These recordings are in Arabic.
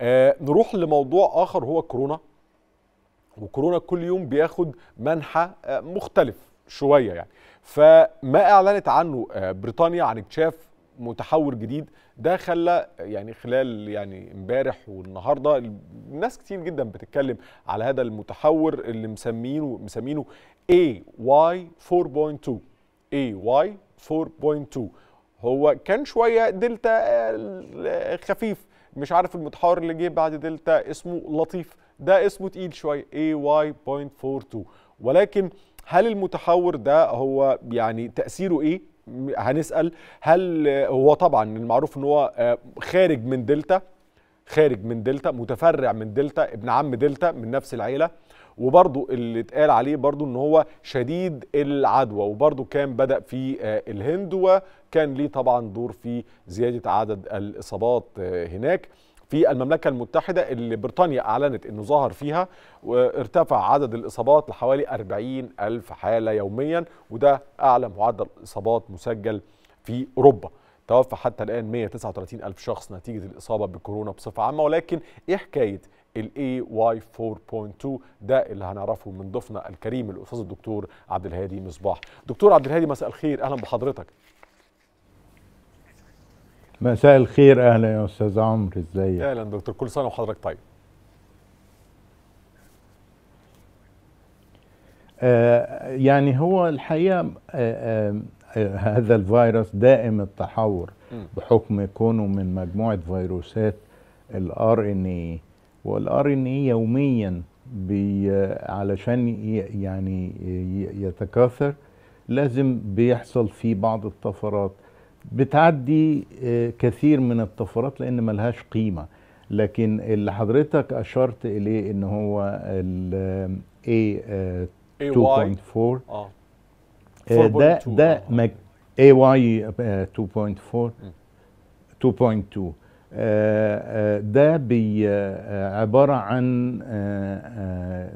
آه نروح لموضوع اخر هو كورونا وكورونا كل يوم بياخد منحى آه، مختلف شويه يعني فما اعلنت عنه آه، بريطانيا عن اكتشاف متحور جديد ده خلى يعني خلال يعني امبارح والنهارده ناس كتير جدا بتتكلم على هذا المتحور اللي مسمينه مسمينه واي 4.2 اي واي 4.2 هو كان شويه دلتا آه، خفيف مش عارف المتحور اللي جه بعد دلتا اسمه لطيف ده اسمه تقيل شويه AY.42 ولكن هل المتحور ده هو يعني تاثيره ايه هنسال هل هو طبعا المعروف ان هو آه، خارج من دلتا خارج من دلتا متفرع من دلتا ابن عم دلتا من نفس العيله وبرضو اللي اتقال عليه برضو ان هو شديد العدوى وبرضو كان بدا في آه، الهند كان ليه طبعا دور في زياده عدد الاصابات آه، هناك في المملكة المتحدة اللي بريطانيا أعلنت أنه ظهر فيها وارتفع عدد الإصابات لحوالي 40 ألف حالة يوميا وده أعلى معدل إصابات مسجل في أوروبا توفى حتى الآن 139 ألف شخص نتيجة الإصابة بكورونا بصفة عامة ولكن إيه حكاية الـ AY 4.2 ده اللي هنعرفه من ضيفنا الكريم الأستاذ الدكتور عبد الهادي مصباح دكتور عبد الهادي مساء الخير أهلا بحضرتك مساء الخير اهلا يا استاذ عمرو ازيك اهلا دكتور كل سنه وحضرتك طيب آه يعني هو الحقيقه آه آه, آه، هذا الفيروس دائم التحور بحكم كونه من مجموعه فيروسات الار ان اي والار ان اي يوميا بي آه، علشان يعني يتكاثر لازم بيحصل فيه بعض الطفرات بتعدي آه، كثير من الطفرات لان ملهاش قيمه لكن اللي حضرتك اشرت اليه ان هو ال آه، A2.4 آه،, اه ده ده AY 2.4 2.2 ده بي عبارة عن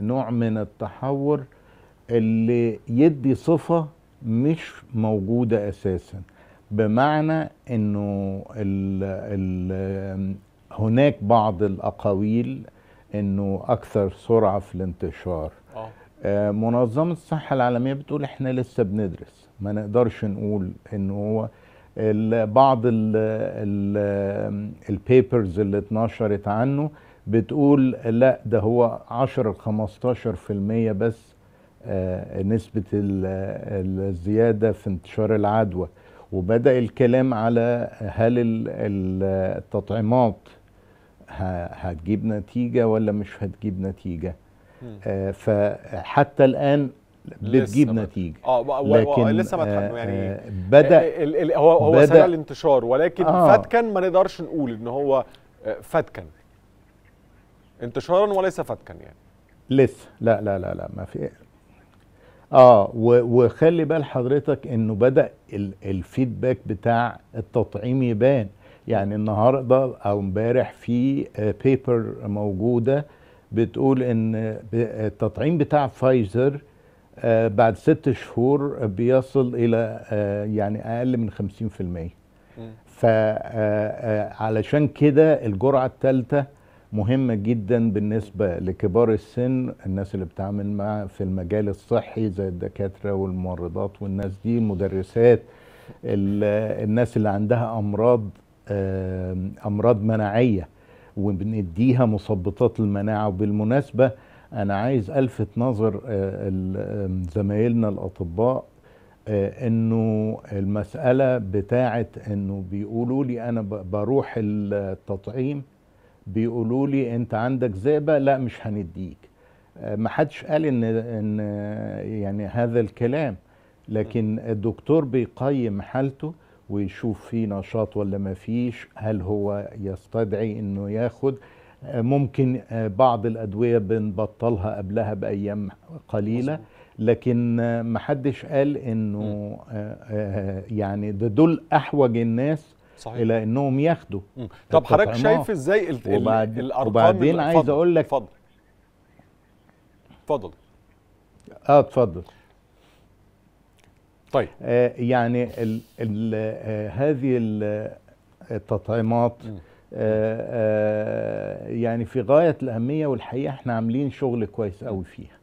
نوع من التحور اللي يدي صفة مش موجودة أساساً بمعنى انه الـ الـ هناك بعض الاقاويل انه اكثر سرعه في الانتشار آه. آه منظمه الصحه العالميه بتقول احنا لسه بندرس ما نقدرش نقول انه هو بعض البيبرز اللي اتنشرت عنه بتقول لا ده هو 10 ل 15% بس آه نسبه الزياده في انتشار العدوى وبدأ الكلام على هل التطعيمات هتجيب نتيجة ولا مش هتجيب نتيجة آه، فحتى الآن بتجيب نتيجه اه لكن لسه ما يعني آه، بدا آه، هو هو بدأ سريع الانتشار ولكن آه فتكا ما نقدرش نقول ان هو فتكا انتشارا وليس فتكا يعني لسه لا لا لا لا ما في اه وخلي بال حضرتك انه بدا الفيدباك بتاع التطعيم يبان يعني النهارده او امبارح في بيبر آه، موجوده بتقول ان آه، التطعيم بتاع فايزر آه، بعد ست شهور بيصل الى يعني اقل من 50% فعلشان كده الجرعه الثالثه مهمة جدا بالنسبة لكبار السن الناس اللي بتعمل مع في المجال الصحي زي الدكاترة والممرضات والناس دي المدرسات الناس اللي عندها أمراض أمراض مناعية وبنديها مثبطات المناعة وبالمناسبة أنا عايز ألفت نظر آه، زمايلنا الأطباء آه، انه المساله بتاعه انه بيقولوا لي انا بروح التطعيم بيقولوا لي انت عندك زئبه لا مش هنديك آه، ما حدش قال ان ان يعني هذا الكلام لكن الدكتور بيقيم حالته ويشوف في نشاط ولا ما فيش هل هو يستدعي انه ياخد آه، ممكن آه، بعض الادويه بنبطلها قبلها بايام قليله لكن ما حدش قال انه يعني ده دول احوج الناس صحيح. الى انهم ياخدوا طب حضرتك شايف ازاي ال وبعد الارقام وبعدين عايز اقول لك اتفضل اتفضل اه اتفضل طيب آه يعني ال ال آه هذه التطعيمات آه آه يعني في غايه الاهميه والحقيقه احنا عاملين شغل كويس قوي فيها